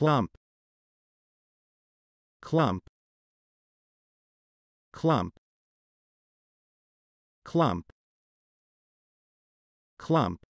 clump clump clump clump clump